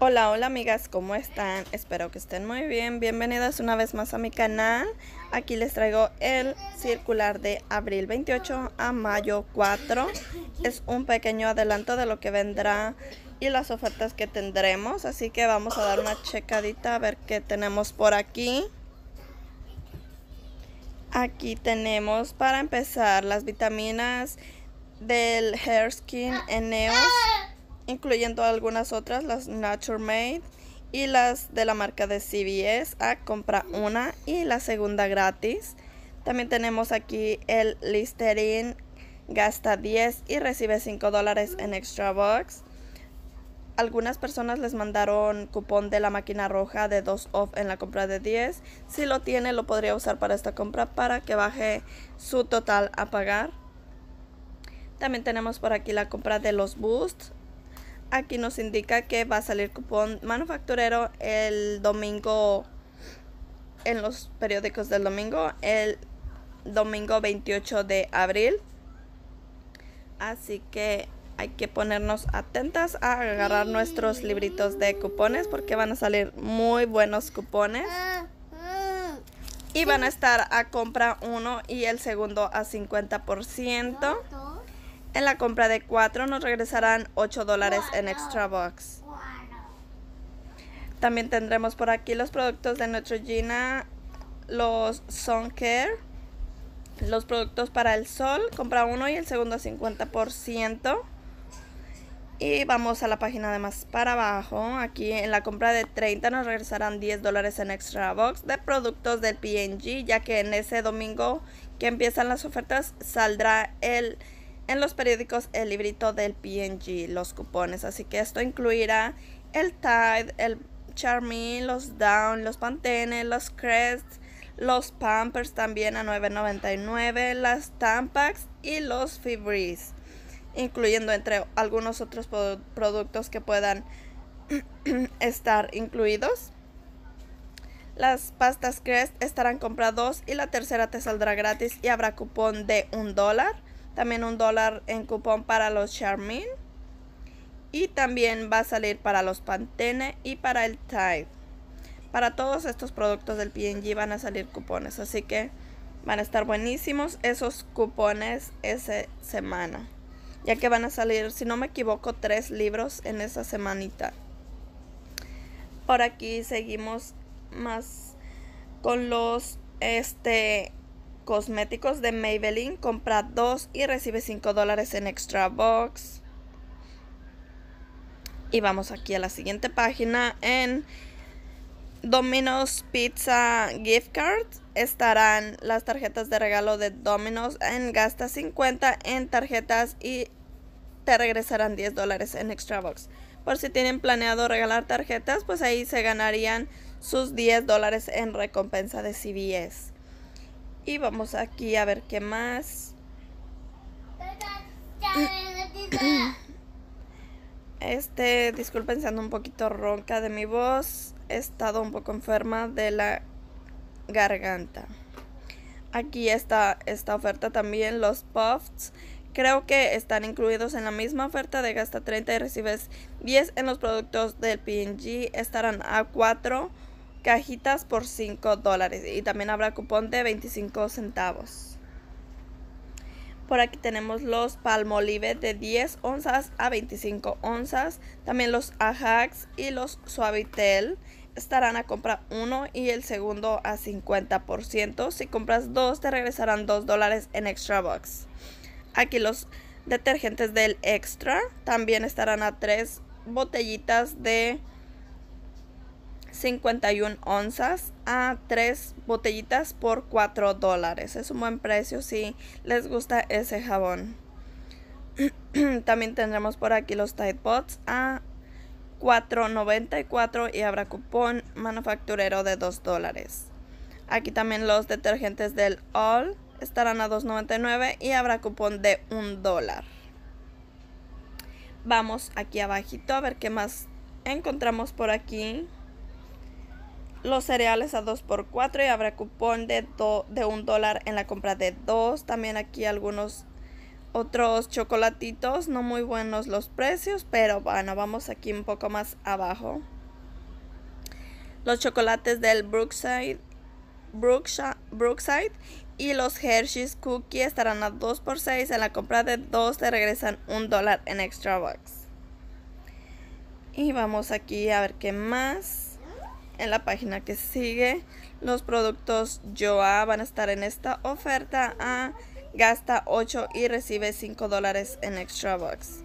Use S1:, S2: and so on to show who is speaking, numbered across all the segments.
S1: Hola, hola amigas, ¿cómo están? Espero que estén muy bien. Bienvenidas una vez más a mi canal. Aquí les traigo el circular de abril 28 a mayo 4. Es un pequeño adelanto de lo que vendrá y las ofertas que tendremos. Así que vamos a dar una checadita a ver qué tenemos por aquí. Aquí tenemos para empezar las vitaminas del Hair Skin Eneos incluyendo algunas otras, las Nature Made y las de la marca de CVS. a compra una y la segunda gratis. También tenemos aquí el Listerine, gasta 10 y recibe 5 dólares en Extra box Algunas personas les mandaron cupón de la máquina roja de 2 off en la compra de 10. Si lo tiene, lo podría usar para esta compra para que baje su total a pagar. También tenemos por aquí la compra de los boosts aquí nos indica que va a salir cupón manufacturero el domingo en los periódicos del domingo, el domingo 28 de abril. Así que hay que ponernos atentas a agarrar nuestros libritos de cupones porque van a salir muy buenos cupones. Y van a estar a compra uno y el segundo a 50%. En la compra de 4 nos regresarán 8 dólares en Extra Box. También tendremos por aquí los productos de Neutrogena, los Sun Care, los productos para el sol, compra uno y el segundo a 50%. Y vamos a la página de más para abajo. Aquí en la compra de 30 nos regresarán 10 dólares en Extra Box de productos del PNG, ya que en ese domingo que empiezan las ofertas saldrá el en los periódicos el librito del PNG, los cupones. Así que esto incluirá el Tide, el Charmin, los Down, los Pantene, los Crest, los Pampers también a $9.99, las Tampax y los Fibris, incluyendo entre algunos otros productos que puedan estar incluidos. Las pastas Crest estarán compradas y la tercera te saldrá gratis y habrá cupón de un dólar. También un dólar en cupón para los Charmin. Y también va a salir para los Pantene y para el Tide. Para todos estos productos del PNG van a salir cupones. Así que van a estar buenísimos esos cupones esa semana. Ya que van a salir, si no me equivoco, tres libros en esa semanita. Por aquí seguimos más con los este cosméticos de Maybelline. Compra dos y recibe 5 dólares en extra box. Y vamos aquí a la siguiente página en Domino's Pizza Gift Card. Estarán las tarjetas de regalo de Domino's en gasta 50 en tarjetas y te regresarán 10 dólares en extra box. Por si tienen planeado regalar tarjetas, pues ahí se ganarían sus 10 dólares en recompensa de CBS. Y vamos aquí a ver qué más. Este, disculpen siendo un poquito ronca de mi voz. He estado un poco enferma de la garganta. Aquí está esta oferta también, los puffs. Creo que están incluidos en la misma oferta de gasta 30 y recibes 10 en los productos del PNG. Estarán a 4 cajitas por 5 dólares y también habrá cupón de 25 centavos. Por aquí tenemos los palmolive de 10 onzas a 25 onzas. También los Ajax y los Suavitel estarán a compra uno y el segundo a 50%. Si compras dos te regresarán 2 dólares en Extra Box. Aquí los detergentes del Extra también estarán a 3 botellitas de 51 onzas a 3 botellitas por 4 dólares. Es un buen precio si les gusta ese jabón. También tendremos por aquí los Tide Pods a 4.94 y habrá cupón manufacturero de 2 dólares. Aquí también los detergentes del All estarán a 2.99 y habrá cupón de 1 dólar. Vamos aquí abajito a ver qué más encontramos por aquí los cereales a 2x4 y habrá cupón de, 1 de un dólar en la compra de dos. También aquí algunos otros chocolatitos, no muy buenos los precios, pero bueno, vamos aquí un poco más abajo. Los chocolates del Brookside, Brookside y los Hershey's Cookie estarán a 2x6. En la compra de dos te regresan un dólar en extra bucks. Y vamos aquí a ver qué más en la página que sigue. Los productos Joa van a estar en esta oferta a ah, gasta 8 y recibe 5 dólares en extra box.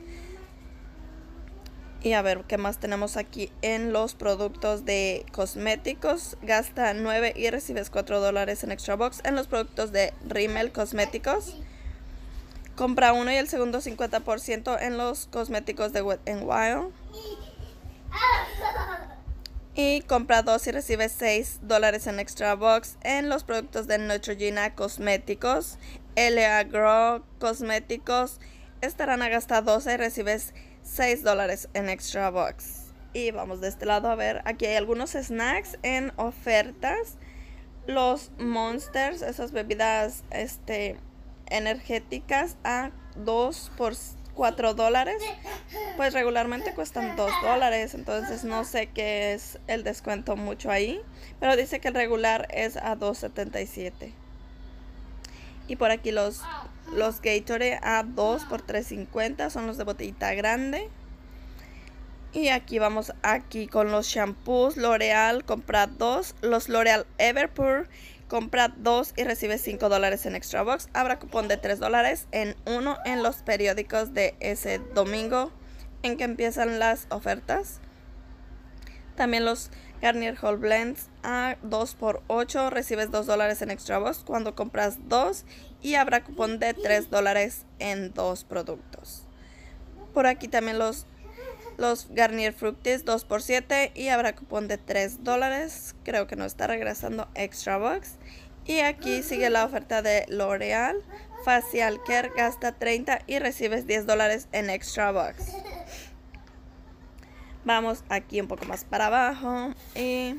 S1: Y a ver qué más tenemos aquí en los productos de cosméticos. Gasta 9 y recibes 4 dólares en extra box. En los productos de Rimmel Cosméticos. Compra uno y el segundo 50% en los cosméticos de Wet n Wild y compra dos y recibes 6 dólares en Extra Box en los productos de Neutrogena Cosméticos, LA Grow Cosméticos. Estarán a gastar 12 y recibes 6 dólares en Extra Box. Y vamos de este lado a ver, aquí hay algunos snacks en ofertas. Los Monsters, esas bebidas este, energéticas a 2 por 4 dólares, pues regularmente cuestan 2 dólares, entonces no sé qué es el descuento mucho ahí, pero dice que el regular es a 2.77. Y por aquí los, los Gatorade a 2 por 3.50 son los de botellita grande. Y aquí vamos aquí con los shampoos L'Oreal, comprar dos, los L'Oreal Everpure Compra 2 y recibes 5 dólares en Extra Box. Habrá cupón de 3 dólares en uno en los periódicos de ese domingo en que empiezan las ofertas. También los Garnier Hall Blends a 2 por 8 Recibes 2 dólares en Extra Box cuando compras 2 y habrá cupón de 3 dólares en dos productos. Por aquí también los los Garnier Fructis 2x7 y habrá cupón de 3 dólares. Creo que nos está regresando Extra Box. Y aquí sigue la oferta de L'Oreal. Facial Care gasta 30 y recibes 10 dólares en Extra Box. Vamos aquí un poco más para abajo. Y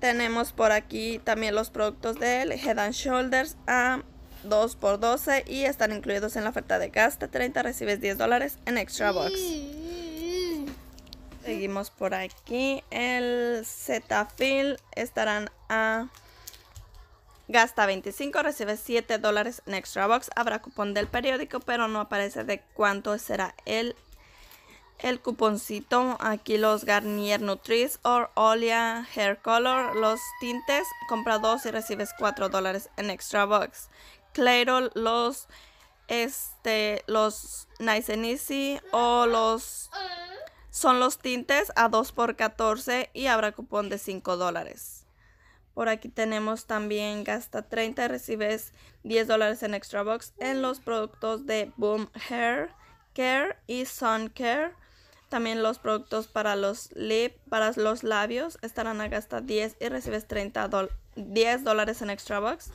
S1: tenemos por aquí también los productos del Head and Shoulders a 2x12 y están incluidos en la oferta de gasta 30, recibes 10 dólares en Extra Box. Seguimos por aquí. El Zetafil estarán a... Gasta 25, recibes 7 dólares en Extra Box. Habrá cupón del periódico, pero no aparece de cuánto será el, el cuponcito. Aquí los Garnier Nutris or Olia Hair Color. Los tintes, compra 2 y recibes 4 dólares en Extra Box. Clairol, los, este, los Nice and Easy o los son los tintes a 2 por 14 y habrá cupón de 5 dólares. Por aquí tenemos también gasta 30 recibes 10 dólares en extra box en los productos de Boom Hair Care y Sun Care. También los productos para los lip, para los labios estarán a gasta 10 y recibes 30 10 dólares en extra box.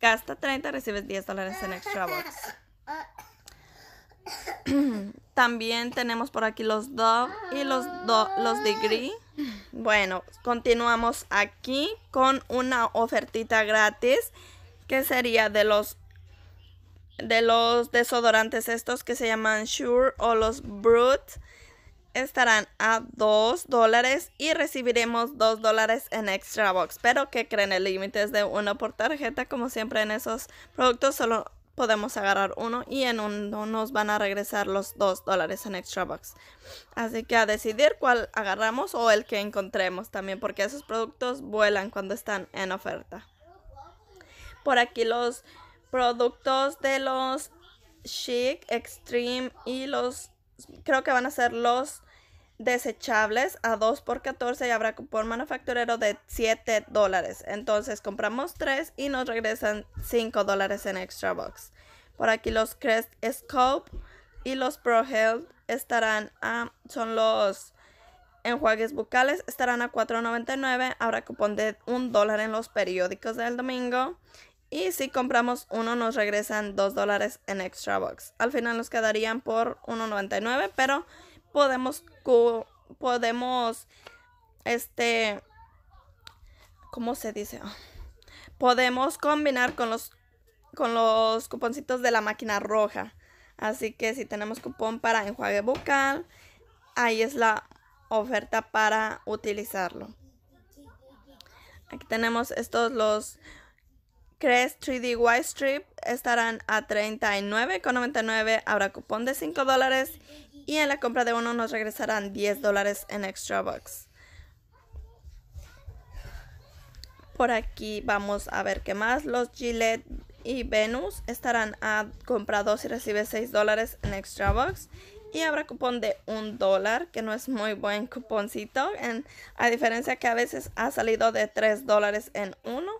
S1: Gasta 30, recibes 10 dólares en extra box. También tenemos por aquí los Dove y los, do, los Degree. Bueno, continuamos aquí con una ofertita gratis que sería de los de los desodorantes estos que se llaman Sure o los Brute estarán a 2 dólares y recibiremos 2 dólares en extra box. Pero que creen, el límite es de 1 por tarjeta, como siempre en esos productos, solo podemos agarrar uno y en uno nos van a regresar los dos dólares en extra bucks. Así que a decidir cuál agarramos o el que encontremos también, porque esos productos vuelan cuando están en oferta. Por aquí los productos de los Chic, Extreme y los creo que van a ser los desechables a 2 por 14 y habrá cupón manufacturero de 7 dólares. Entonces compramos 3 y nos regresan 5 dólares en extra box. Por aquí los Crest Scope y los Pro Health estarán a, son los enjuagues bucales, estarán a 4.99. Habrá cupón de 1 dólar en los periódicos del domingo. Y si compramos uno, nos regresan 2 dólares en extra box. Al final nos quedarían por 1.99, pero podemos, podemos, este, ¿cómo se dice? Podemos combinar con los, con los cuponcitos de la máquina roja. Así que si tenemos cupón para enjuague bucal, ahí es la oferta para utilizarlo. Aquí tenemos estos los Crest 3D White Strip. Estarán a con 99 Habrá cupón de $5 dólares y en la compra de uno nos regresarán 10 dólares en extra bucks. Por aquí vamos a ver qué más. Los Gillette y Venus estarán a compra dos y recibe 6 dólares en extra bucks. Y habrá cupón de 1 dólar, que no es muy buen cuponcito, en, a diferencia que a veces ha salido de 3 dólares en uno.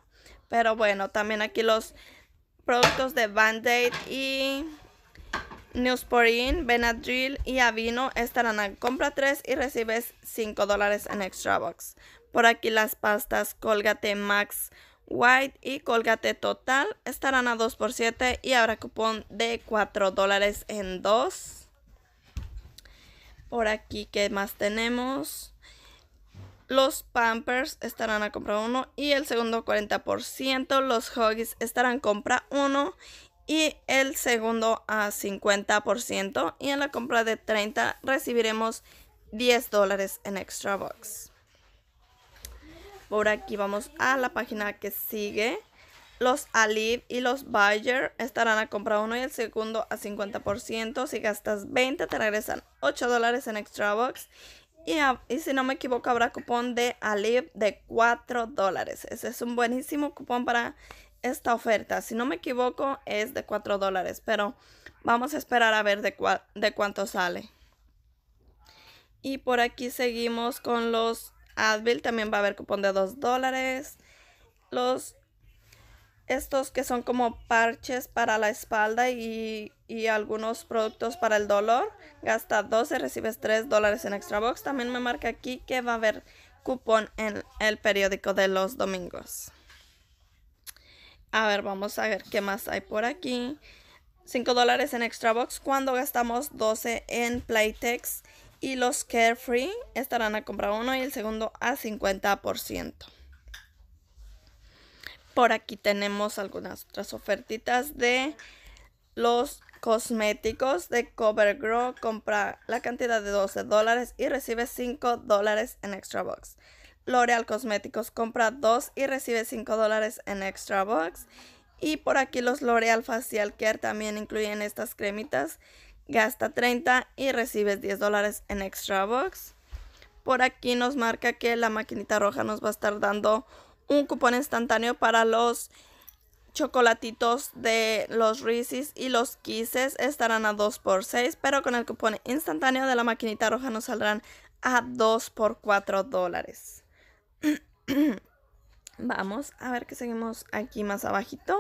S1: Pero bueno, también aquí los productos de Band-Aid y Neosporin, Benadryl y Avino estarán a compra 3 y recibes 5 dólares en Extra Box. Por aquí las pastas Colgate Max White y Colgate Total estarán a 2 por 7 y habrá cupón de 4 dólares en 2. Por aquí, ¿qué más tenemos? Los Pampers estarán a compra 1 y el segundo 40%. Los Huggies estarán compra 1 y el segundo a 50% y en la compra de 30 recibiremos 10 dólares en extra box. Por aquí vamos a la página que sigue. Los Alib y los Bayer estarán a compra uno y el segundo a 50%. Si gastas 20 te regresan 8 dólares en extra box. Y, y, si no me equivoco habrá cupón de Alib de 4 dólares. Ese es un buenísimo cupón para esta oferta. Si no me equivoco, es de 4 dólares, pero vamos a esperar a ver de, cuánto sale. Y por aquí seguimos con los Advil. También va a haber cupón de 2 dólares. Los estos que son como parches para la espalda y, y, algunos productos para el dolor. Gasta 12, recibes 3 dólares en Extra Box. También me marca aquí que va a haber cupón en el periódico de los domingos. A ver, vamos a ver qué más hay por aquí. 5 dólares en Extra Box cuando gastamos 12 en Playtex. Y los Carefree estarán a comprar uno y el segundo a 50%. Por aquí tenemos algunas otras ofertitas de los cosméticos de CoverGirl. Compra la cantidad de 12 dólares y recibe 5 dólares en Extra Box. L'Oreal Cosméticos compra 2 y recibe 5 dólares en Extra Box. Y por aquí los L'Oreal Facial Care también incluyen estas cremitas. Gasta 30 y recibe 10 dólares en Extra Box. Por aquí nos marca que la maquinita roja nos va a estar dando un cupón instantáneo para los chocolatitos de los Reese's y los Kisses estarán a 2 por 6 pero con el cupón instantáneo de la maquinita roja nos saldrán a 2 por 4 dólares. Vamos a ver que seguimos aquí más abajito.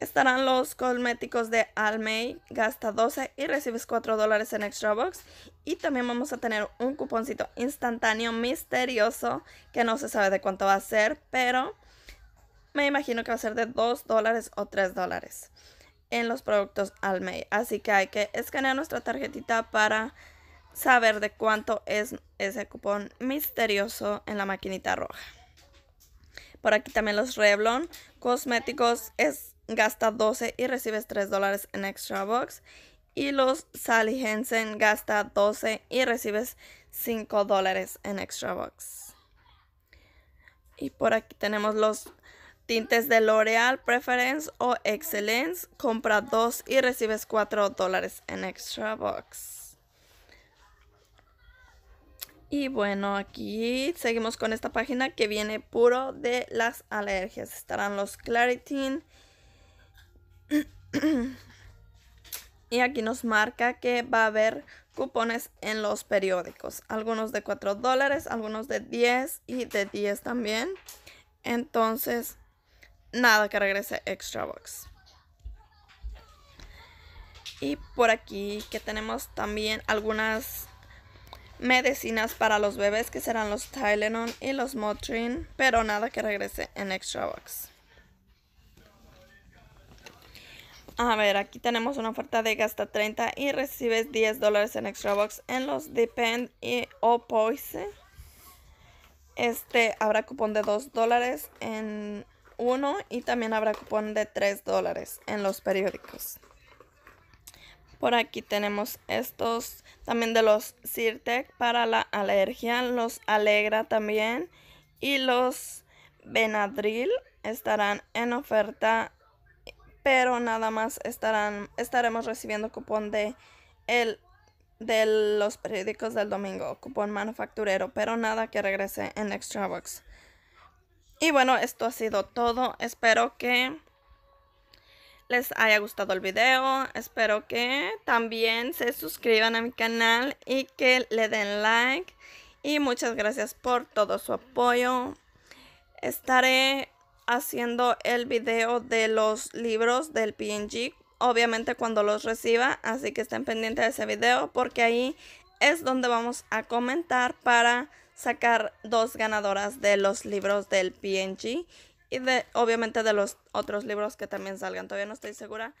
S1: Estarán los cosméticos de Almay, gasta 12 y recibes 4 dólares en Extra Box. Y también vamos a tener un cuponcito instantáneo misterioso que no se sabe de cuánto va a ser, pero me imagino que va a ser de 2 dólares o 3 dólares en los productos Almay. Así que hay que escanear nuestra tarjetita para saber de cuánto es ese cupón misterioso en la maquinita roja. Por aquí también los Revlon cosméticos es gasta 12 y recibes 3 dólares en extra box. Y los Sally Henson. gasta 12 y recibes 5 dólares en extra box. Y por aquí tenemos los tintes de L'Oreal Preference o Excellence. Compra 2 y recibes 4 dólares en extra box. Y bueno, aquí seguimos con esta página que viene puro de las alergias. Estarán los Claritin. y aquí nos marca que va a haber cupones en los periódicos. Algunos de 4 dólares, algunos de 10 y de 10 también. Entonces, nada que regrese Extra Box. Y por aquí que tenemos también algunas medicinas para los bebés que serán los Tylenol y los Motrin, pero nada que regrese en Extra Box. A ver, aquí tenemos una oferta de gasta 30 y recibes 10 dólares en Extra Box en los Depend y Opoise Este habrá cupón de 2 dólares en uno y también habrá cupón de 3 dólares en los periódicos. Por aquí tenemos estos también de los Sirtec para la alergia, los Alegra también y los Benadryl estarán en oferta, pero nada más estarán estaremos recibiendo cupón de el de los periódicos del domingo, cupón manufacturero, pero nada que regrese en Extra Box. Y bueno, esto ha sido todo. Espero que les haya gustado el video. Espero que también se suscriban a mi canal y que le den like. Y muchas gracias por todo su apoyo. Estaré haciendo el video de los libros del PNG. Obviamente cuando los reciba. Así que estén pendientes de ese video. Porque ahí es donde vamos a comentar para sacar dos ganadoras de los libros del PNG y de, obviamente de los otros libros que también salgan. Todavía no estoy segura